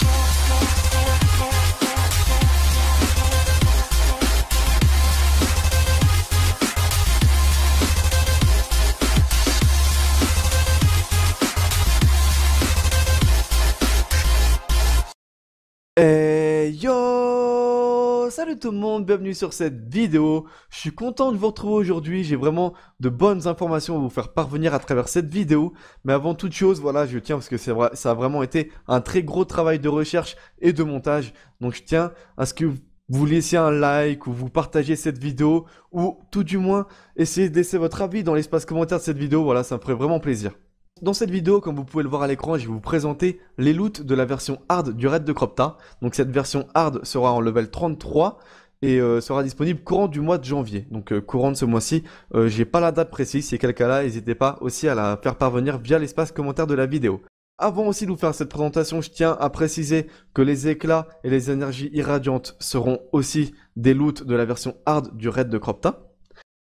down. Salut tout le monde, bienvenue sur cette vidéo. Je suis content de vous retrouver aujourd'hui, j'ai vraiment de bonnes informations à vous faire parvenir à travers cette vidéo. Mais avant toute chose, voilà, je tiens parce que ça a vraiment été un très gros travail de recherche et de montage. Donc je tiens à ce que vous laissiez un like ou vous partagez cette vidéo ou tout du moins essayez de laisser votre avis dans l'espace commentaire de cette vidéo. Voilà, ça me ferait vraiment plaisir. Dans cette vidéo, comme vous pouvez le voir à l'écran, je vais vous présenter les loots de la version hard du raid de Cropta. Donc cette version hard sera en level 33 et euh, sera disponible courant du mois de janvier. Donc euh, courant de ce mois-ci, euh, j'ai pas la date précise, si quelqu'un là, n'hésitez pas aussi à la faire parvenir via l'espace commentaire de la vidéo. Avant aussi de vous faire cette présentation, je tiens à préciser que les éclats et les énergies irradiantes seront aussi des loots de la version hard du raid de Cropta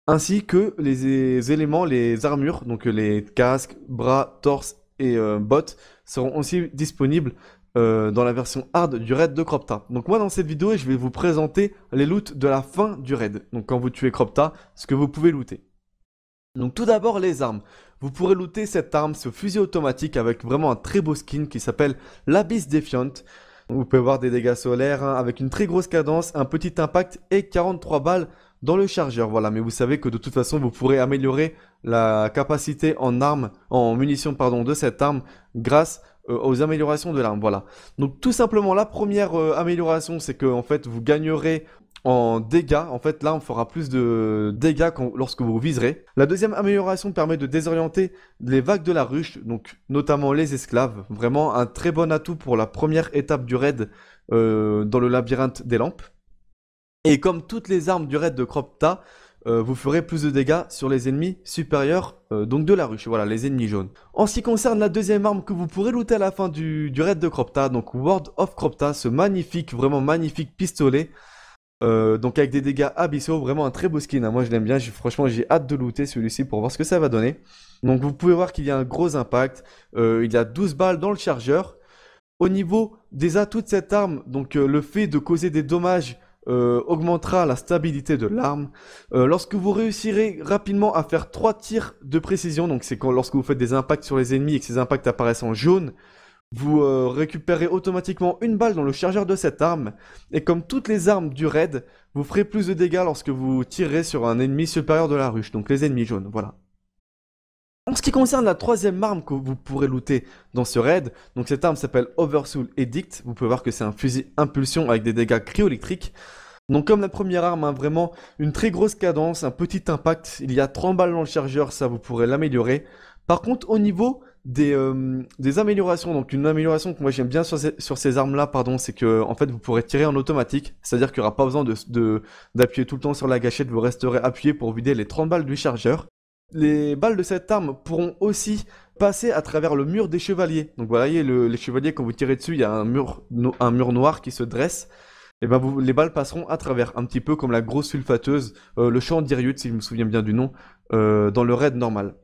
ainsi que les éléments, les armures, donc euh, les casques, bras, torse et euh, bottes seront aussi disponibles euh, dans la version hard du raid de Cropta. Donc moi dans cette vidéo je vais vous présenter les loots de la fin du raid, donc quand vous tuez Cropta, ce que vous pouvez looter. Donc tout d'abord les armes. Vous pourrez looter cette arme, ce fusil automatique avec vraiment un très beau skin qui s'appelle l'Abyss Defiant. Vous pouvez voir des dégâts solaires hein, avec une très grosse cadence, un petit impact et 43 balles dans le chargeur. Voilà, mais vous savez que de toute façon, vous pourrez améliorer la capacité en armes, en munitions pardon, de cette arme grâce euh, aux améliorations de l'arme. Voilà. Donc tout simplement, la première euh, amélioration, c'est que en fait, vous gagnerez en dégâts. En fait, l'arme fera plus de dégâts lorsque vous viserez. La deuxième amélioration permet de désorienter les vagues de la ruche, donc notamment les esclaves. Vraiment un très bon atout pour la première étape du raid euh, dans le labyrinthe des lampes. Et comme toutes les armes du raid de Cropta, euh, vous ferez plus de dégâts sur les ennemis supérieurs, euh, donc de la ruche, voilà, les ennemis jaunes. En ce qui concerne la deuxième arme que vous pourrez looter à la fin du, raid de Cropta, donc World of Cropta, ce magnifique, vraiment magnifique pistolet, euh, donc avec des dégâts abyssaux, vraiment un très beau skin, hein. moi je l'aime bien, franchement j'ai hâte de looter celui-ci pour voir ce que ça va donner. Donc vous pouvez voir qu'il y a un gros impact, il y a 12 balles dans le chargeur. Au niveau des atouts de cette arme, donc le fait de causer des dommages euh, augmentera la stabilité de l'arme. Euh, lorsque vous réussirez rapidement à faire 3 tirs de précision, donc c'est quand lorsque vous faites des impacts sur les ennemis et que ces impacts apparaissent en jaune, vous euh, récupérez automatiquement une balle dans le chargeur de cette arme, et comme toutes les armes du raid, vous ferez plus de dégâts lorsque vous tirez sur un ennemi supérieur de la ruche, donc les ennemis jaunes, voilà. En ce qui concerne la troisième arme que vous pourrez looter dans ce raid, donc cette arme s'appelle Oversoul Edict, vous pouvez voir que c'est un fusil impulsion avec des dégâts cryoélectriques. Donc comme la première arme, a hein, vraiment une très grosse cadence, un petit impact, il y a 30 balles dans le chargeur, ça vous pourrez l'améliorer. Par contre au niveau des, euh, des améliorations, donc une amélioration que moi j'aime bien sur ces, sur ces armes-là, pardon, c'est que en fait vous pourrez tirer en automatique, c'est-à-dire qu'il n'y aura pas besoin d'appuyer de, tout le temps sur la gâchette, vous resterez appuyé pour vider les 30 balles du chargeur. Les balles de cette arme pourront aussi passer à travers le mur des chevaliers. Donc voilà, les chevaliers, quand vous tirez dessus, il y a un mur, noir qui se dresse. Et eh ben les balles passeront à travers, un petit peu comme la grosse sulfateuse, euh, le champ d'Iriut, si je me souviens bien du nom, euh, dans le raid normal.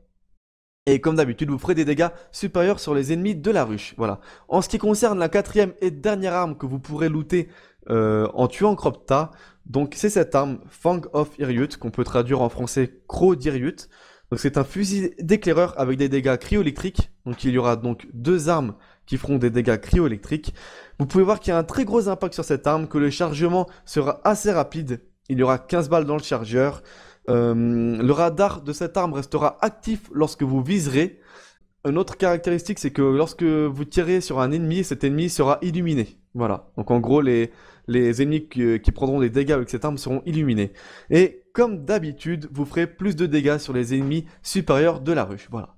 Et comme d'habitude, vous ferez des dégâts supérieurs sur les ennemis de la ruche. Voilà. En ce qui concerne la quatrième et dernière arme que vous pourrez looter euh, en tuant Cropta, donc c'est cette arme, Fang of Iriut, qu'on peut traduire en français Crow d'Iriut. Donc c'est un fusil d'éclaireur avec des dégâts cryoélectriques. Donc il y aura donc deux armes qui feront des dégâts cryoélectriques. Vous pouvez voir qu'il y a un très gros impact sur cette arme, que le chargement sera assez rapide. Il y aura 15 balles dans le chargeur. Euh, le radar de cette arme restera actif lorsque vous viserez. Une autre caractéristique, c'est que lorsque vous tirez sur un ennemi, cet ennemi sera illuminé. Voilà. Donc en gros, les, les ennemis euh, qui, prendront des dégâts avec cette arme seront illuminés. Et comme d'habitude, vous ferez plus de dégâts sur les ennemis supérieurs de la ruche, Voilà.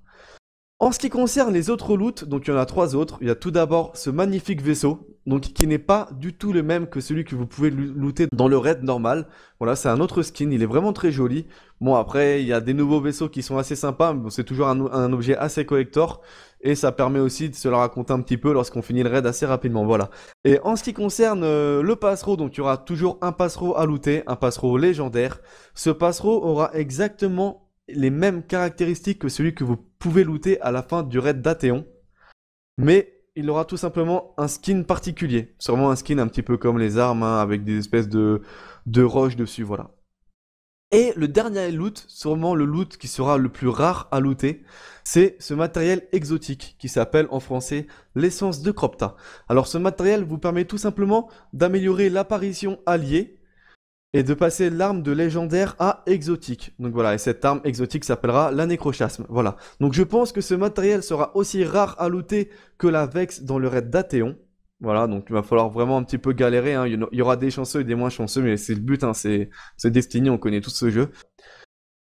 En ce qui concerne les autres loots, donc il y en a trois autres, il y a tout d'abord ce magnifique vaisseau, donc qui n'est pas du tout le même que celui que vous pouvez looter dans le raid normal. Voilà, c'est un autre skin, il est vraiment très joli. Bon après, il y a des nouveaux vaisseaux qui sont assez sympas, mais c'est toujours un, objet assez collector. Et ça permet aussi de se le raconter un petit peu lorsqu'on finit le raid assez rapidement, voilà. Et en ce qui concerne euh, le passereau, donc il y aura toujours un passereau à looter, un passereau légendaire. Ce passereau aura exactement les mêmes caractéristiques que celui que vous pouvez looter à la fin du raid d'Athéon, mais il aura tout simplement un skin particulier. Sûrement un skin un petit peu comme les armes, hein, avec des espèces de, de roches dessus, voilà. Et le dernier loot, sûrement le loot qui sera le plus rare à looter, c'est ce matériel exotique qui s'appelle en français l'essence de Cropta. Alors ce matériel vous permet tout simplement d'améliorer l'apparition alliée et de passer l'arme de légendaire à exotique. Donc voilà, et cette arme exotique s'appellera la nécrochasme. Voilà. Donc je pense que ce matériel sera aussi rare à looter que la Vex dans le raid d'Athéon. Voilà, donc il va falloir vraiment un petit peu galérer. Hein. Il y aura des chanceux et des moins chanceux, mais c'est le but, hein. c'est destiné, on connaît tout ce jeu.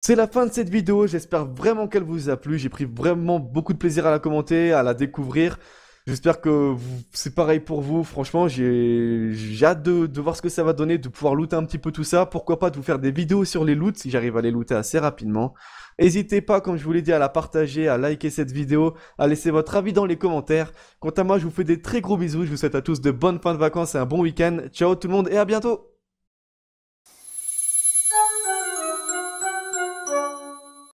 C'est la fin de cette vidéo, j'espère vraiment qu'elle vous a plu. J'ai pris vraiment beaucoup de plaisir à la commenter, à la découvrir. J'espère que c'est pareil pour vous. Franchement, j'ai hâte de, voir ce que ça va donner, de pouvoir looter un petit peu tout ça. Pourquoi pas de vous faire des vidéos sur les loots si j'arrive à les looter assez rapidement. N'hésitez pas, comme je vous l'ai dit, à la partager, à liker cette vidéo, à laisser votre avis dans les commentaires. Quant à moi, je vous fais des très gros bisous. Je vous souhaite à tous de bonnes fins de vacances et un bon week-end. Ciao tout le monde et à bientôt